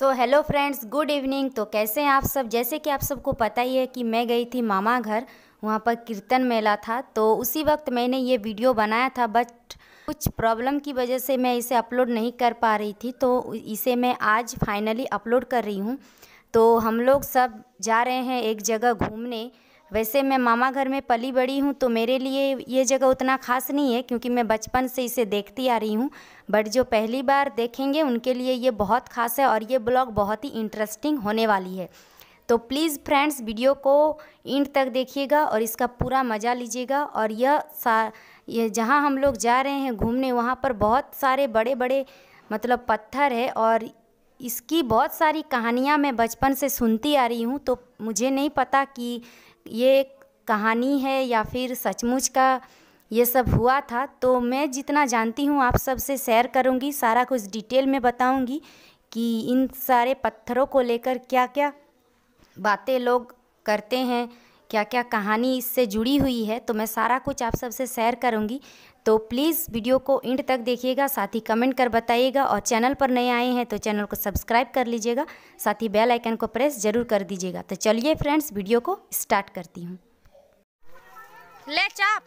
सो hello friends good evening तो कैसे हैं आप सब जैसे कि आप सबको पता ही है कि मैं गई थी मामा घर वहाँ पर कीर्तन मेला था तो उसी वक्त मैंने ये वीडियो बनाया था बट कुछ प्रॉब्लम की वजह से मैं इसे अपलोड नहीं कर पा रही थी तो इसे मैं आज फाइनली अपलोड कर रही हूँ तो हम लोग सब जा रहे हैं एक जगह घूमने वैसे मैं मामा घर में पली बड़ी हूँ तो मेरे लिए ये जगह उतना ख़ास नहीं है क्योंकि मैं बचपन से इसे देखती आ रही हूँ बट जो पहली बार देखेंगे उनके लिए ये बहुत ख़ास है और ये ब्लॉग बहुत ही इंटरेस्टिंग होने वाली है तो प्लीज़ फ्रेंड्स वीडियो को इंड तक देखिएगा और इसका पूरा मज़ा लीजिएगा और यह सा यह जहाँ हम लोग जा रहे हैं घूमने वहाँ पर बहुत सारे बड़े बड़े मतलब पत्थर है और इसकी बहुत सारी कहानियाँ मैं बचपन से सुनती आ रही हूँ तो मुझे नहीं पता कि ये कहानी है या फिर सचमुच का ये सब हुआ था तो मैं जितना जानती हूँ आप सबसे शेयर करूँगी सारा कुछ डिटेल में बताऊँगी कि इन सारे पत्थरों को लेकर क्या क्या बातें लोग करते हैं क्या क्या कहानी इससे जुड़ी हुई है तो मैं सारा कुछ आप सबसे शेयर करूँगी तो प्लीज़ वीडियो को इंड तक देखिएगा साथ ही कमेंट कर बताइएगा और चैनल पर नए आए हैं तो चैनल को सब्सक्राइब कर लीजिएगा साथ ही बेल आइकन को प्रेस जरूर कर दीजिएगा तो चलिए फ्रेंड्स वीडियो को स्टार्ट करती हूँ ले चाप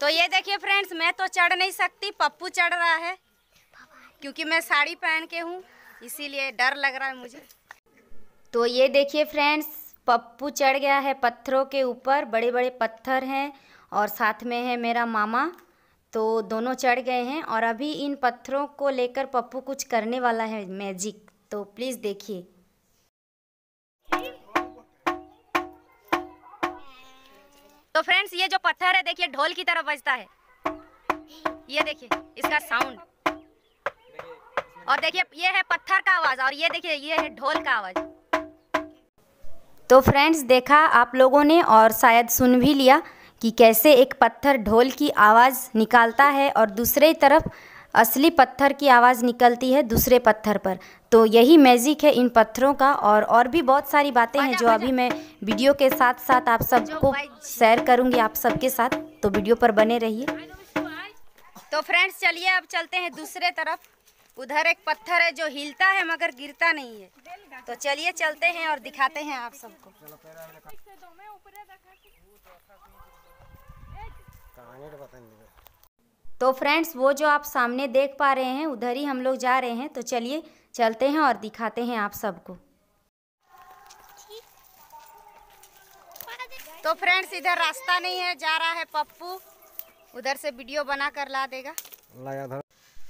तो ये देखिए फ्रेंड्स मैं तो चढ़ नहीं सकती पप्पू चढ़ रहा है क्योंकि मैं साड़ी पहन के हूँ इसीलिए डर लग रहा है मुझे तो ये देखिए फ्रेंड्स पप्पू चढ़ गया है पत्थरों के ऊपर बड़े बड़े पत्थर हैं और साथ में है मेरा मामा तो दोनों चढ़ गए हैं और अभी इन पत्थरों को लेकर पप्पू कुछ करने वाला है मैजिक तो प्लीज़ देखिए तो फ्रेंड्स ये जो पत्थर है देखिए ढोल की तरह बजता है ये देखिए इसका साउंड और देखिए ये है पत्थर का आवाज़ और ये देखिए ये है ढोल का आवाज़ तो फ्रेंड्स देखा आप लोगों ने और शायद सुन भी लिया कि कैसे एक पत्थर ढोल की आवाज़ निकालता है और दूसरे तरफ असली पत्थर की आवाज़ निकलती है दूसरे पत्थर पर तो यही मैजिक है इन पत्थरों का और और भी बहुत सारी बातें हैं जो अभी मैं वीडियो के साथ साथ आप सबको शेयर करूंगी आप सबके साथ तो वीडियो पर बने रहिए तो फ्रेंड्स चलिए अब चलते हैं दूसरे तरफ उधर एक पत्थर है जो हिलता है मगर गिरता नहीं है तो चलिए चलते हैं और दिखाते हैं आप सबको तो फ्रेंड्स वो जो आप सामने देख पा रहे हैं उधर ही हम लोग जा रहे हैं तो चलिए चलते हैं और दिखाते हैं आप सबको तो फ्रेंड्स इधर रास्ता नहीं है जा रहा है पप्पू उधर से वीडियो बना कर ला देगा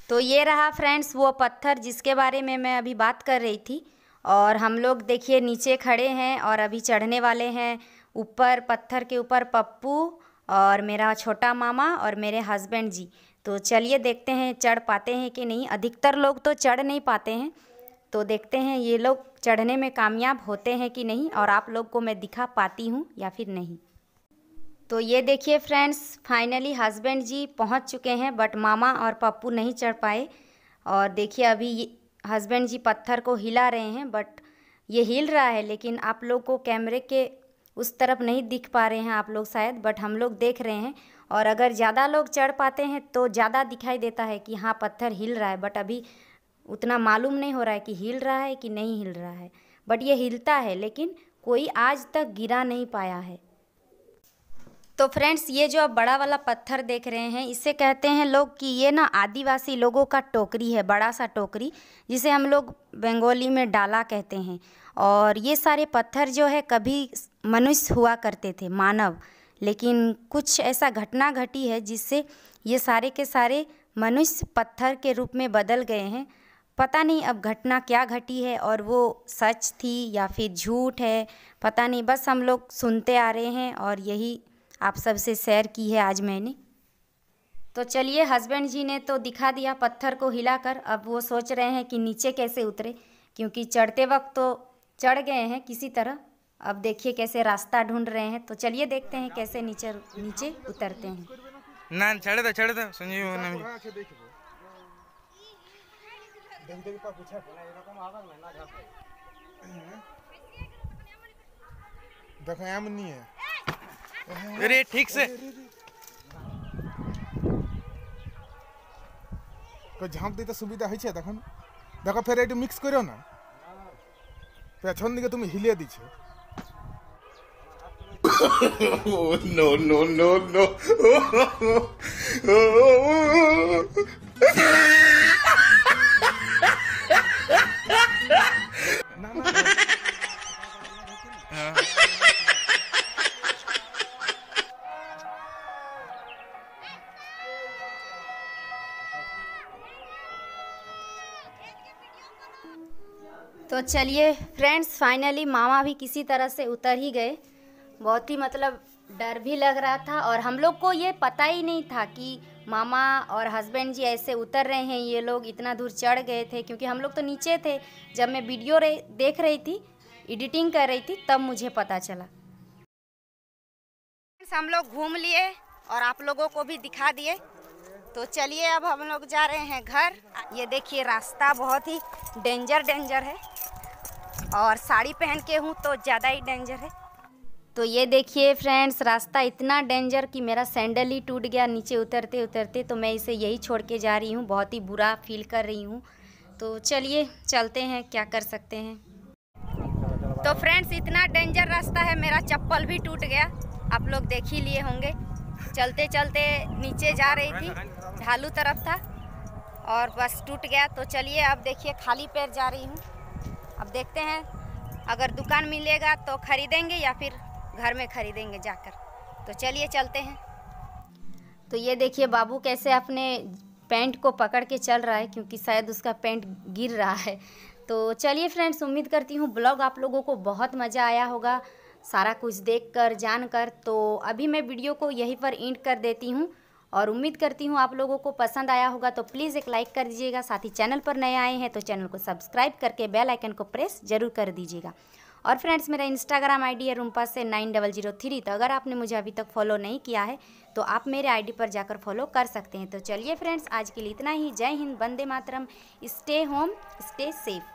तो ये रहा फ्रेंड्स वो पत्थर जिसके बारे में मैं अभी बात कर रही थी और हम लोग देखिए नीचे खड़े हैं और अभी चढ़ने वाले हैं ऊपर पत्थर के ऊपर पप्पू और मेरा छोटा मामा और मेरे हस्बैंड जी तो चलिए देखते हैं चढ़ पाते हैं कि नहीं अधिकतर लोग तो चढ़ नहीं पाते हैं तो देखते हैं ये लोग चढ़ने में कामयाब होते हैं कि नहीं और आप लोग को मैं दिखा पाती हूँ या फिर नहीं तो ये देखिए फ्रेंड्स फाइनली हस्बैंड जी पहुंच चुके हैं बट मामा और पप्पू नहीं चढ़ पाए और देखिए अभी हस्बैंड जी पत्थर को हिला रहे हैं बट ये हिल रहा है लेकिन आप लोग को कैमरे के उस तरफ नहीं दिख पा रहे हैं आप लोग शायद बट हम लोग देख रहे हैं और अगर ज़्यादा लोग चढ़ पाते हैं तो ज़्यादा दिखाई देता है कि हाँ पत्थर हिल रहा है बट अभी उतना मालूम नहीं हो रहा है कि हिल रहा है कि नहीं हिल रहा है बट ये हिलता है लेकिन कोई आज तक गिरा नहीं पाया है तो फ्रेंड्स ये जो आप बड़ा वाला पत्थर देख रहे हैं इसे कहते हैं लोग कि ये ना आदिवासी लोगों का टोकरी है बड़ा सा टोकरी जिसे हम लोग बंगाली में डाला कहते हैं और ये सारे पत्थर जो है कभी मनुष्य हुआ करते थे मानव लेकिन कुछ ऐसा घटना घटी है जिससे ये सारे के सारे मनुष्य पत्थर के रूप में बदल गए हैं पता नहीं अब घटना क्या घटी है और वो सच थी या फिर झूठ है पता नहीं बस हम लोग सुनते आ रहे हैं और यही आप सबसे शेयर की है आज मैंने तो चलिए हस्बैंड जी ने तो दिखा दिया पत्थर को हिलाकर अब वो सोच रहे हैं कि नीचे कैसे उतरे क्योंकि चढ़ते वक्त तो चढ़ गए हैं किसी तरह अब देखिए कैसे रास्ता ढूंढ रहे हैं तो चलिए देखते हैं कैसे नीचे नीचे उतरते हैं ना चढ़ चढ़ दो संजीव देखो नहीं है अरे ठीक से তো ঝাঁপ দিতে সুবিধা হয়েছে তখন দেখো ফের একটু মিক্স করো না পেছন দিকে তুমি হিলিয়ে দিছো নো নো নো নো तो चलिए फ्रेंड्स फाइनली मामा भी किसी तरह से उतर ही गए बहुत ही मतलब डर भी लग रहा था और हम लोग को ये पता ही नहीं था कि मामा और हस्बैंड जी ऐसे उतर रहे हैं ये लोग इतना दूर चढ़ गए थे क्योंकि हम लोग तो नीचे थे जब मैं वीडियो देख रही थी एडिटिंग कर रही थी तब मुझे पता चला हम लोग घूम लिए और आप लोगों को भी दिखा दिए तो चलिए अब हम लोग जा रहे हैं घर ये देखिए रास्ता बहुत ही डेंजर डेंजर है और साड़ी पहन के हूँ तो ज़्यादा ही डेंजर है तो ये देखिए फ्रेंड्स रास्ता इतना डेंजर कि मेरा सैंडल ही टूट गया नीचे उतरते उतरते तो मैं इसे यही छोड़ के जा रही हूँ बहुत ही बुरा फील कर रही हूँ तो चलिए चलते हैं क्या कर सकते हैं तो फ्रेंड्स इतना डेंजर रास्ता है मेरा चप्पल भी टूट गया आप लोग देख ही लिए होंगे चलते चलते नीचे जा रही थी ढालू तरफ था और बस टूट गया तो चलिए अब देखिए खाली पैर जा रही हूँ अब देखते हैं अगर दुकान मिलेगा तो ख़रीदेंगे या फिर घर में ख़रीदेंगे जाकर तो चलिए चलते हैं तो ये देखिए बाबू कैसे अपने पैंट को पकड़ के चल रहा है क्योंकि शायद उसका पैंट गिर रहा है तो चलिए फ्रेंड्स उम्मीद करती हूँ ब्लॉग आप लोगों को बहुत मज़ा आया होगा सारा कुछ देख कर जान कर तो अभी मैं वीडियो को यहीं पर इंट कर देती हूँ और उम्मीद करती हूँ आप लोगों को पसंद आया होगा तो प्लीज़ एक लाइक कर दीजिएगा साथ ही चैनल पर नए आए हैं तो चैनल को सब्सक्राइब करके बेल आइकन को प्रेस जरूर कर दीजिएगा और फ्रेंड्स मेरा इंस्टाग्राम आईडी है रूमपा से नाइन डबल जीरो थ्री तो अगर आपने मुझे अभी तक फॉलो नहीं किया है तो आप मेरे आईडी पर जाकर फॉलो कर सकते हैं तो चलिए फ्रेंड्स आज के लिए इतना ही जय हिंद वंदे मातरम स्टे होम स्टे सेफ